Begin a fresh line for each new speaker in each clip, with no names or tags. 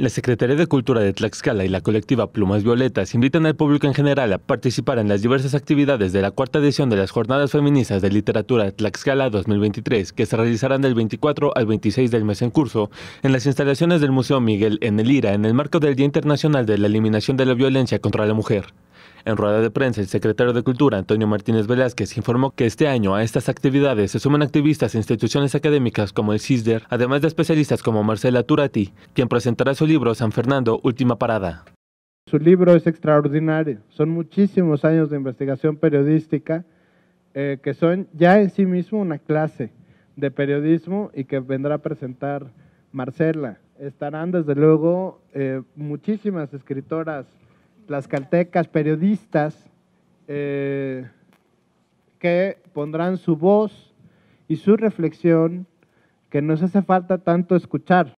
La Secretaría de Cultura de Tlaxcala y la colectiva Plumas Violetas invitan al público en general a participar en las diversas actividades de la cuarta edición de las Jornadas Feministas de Literatura Tlaxcala 2023, que se realizarán del 24 al 26 del mes en curso en las instalaciones del Museo Miguel en el IRA en el marco del Día Internacional de la Eliminación de la Violencia contra la Mujer. En rueda de prensa, el secretario de Cultura, Antonio Martínez Velázquez, informó que este año a estas actividades se suman activistas e instituciones académicas como el CISDER, además de especialistas como Marcela Turati, quien presentará su libro San Fernando, Última Parada.
Su libro es extraordinario, son muchísimos años de investigación periodística eh, que son ya en sí mismo una clase de periodismo y que vendrá a presentar Marcela. Estarán desde luego eh, muchísimas escritoras tlaxcaltecas, periodistas, eh, que pondrán su voz y su reflexión que nos hace falta tanto escuchar.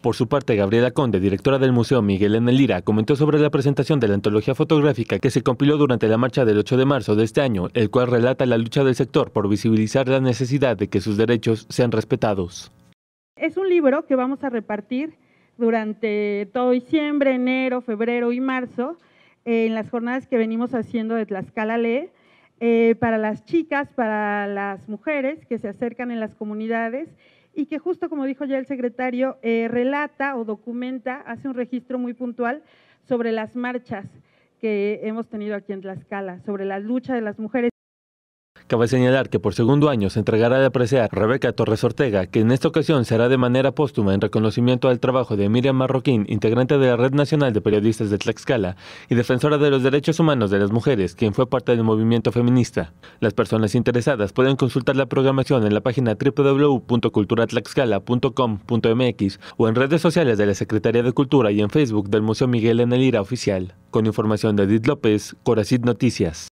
Por su parte, Gabriela Conde, directora del Museo Miguel Enelira, comentó sobre la presentación de la antología fotográfica que se compiló durante la marcha del 8 de marzo de este año, el cual relata la lucha del sector por visibilizar la necesidad de que sus derechos sean respetados.
Es un libro que vamos a repartir durante todo diciembre, enero, febrero y marzo, eh, en las jornadas que venimos haciendo de Tlaxcala Lee, eh, para las chicas, para las mujeres que se acercan en las comunidades y que justo como dijo ya el secretario, eh, relata o documenta, hace un registro muy puntual sobre las marchas que hemos tenido aquí en Tlaxcala, sobre la lucha de las mujeres.
Cabe señalar que por segundo año se entregará de apreciar Rebeca Torres Ortega, que en esta ocasión será de manera póstuma en reconocimiento al trabajo de Miriam Marroquín, integrante de la Red Nacional de Periodistas de Tlaxcala y defensora de los derechos humanos de las mujeres, quien fue parte del movimiento feminista. Las personas interesadas pueden consultar la programación en la página www.culturatlaxcala.com.mx o en redes sociales de la Secretaría de Cultura y en Facebook del Museo Miguel Enelira Oficial. Con información de Edith López, Coracid Noticias.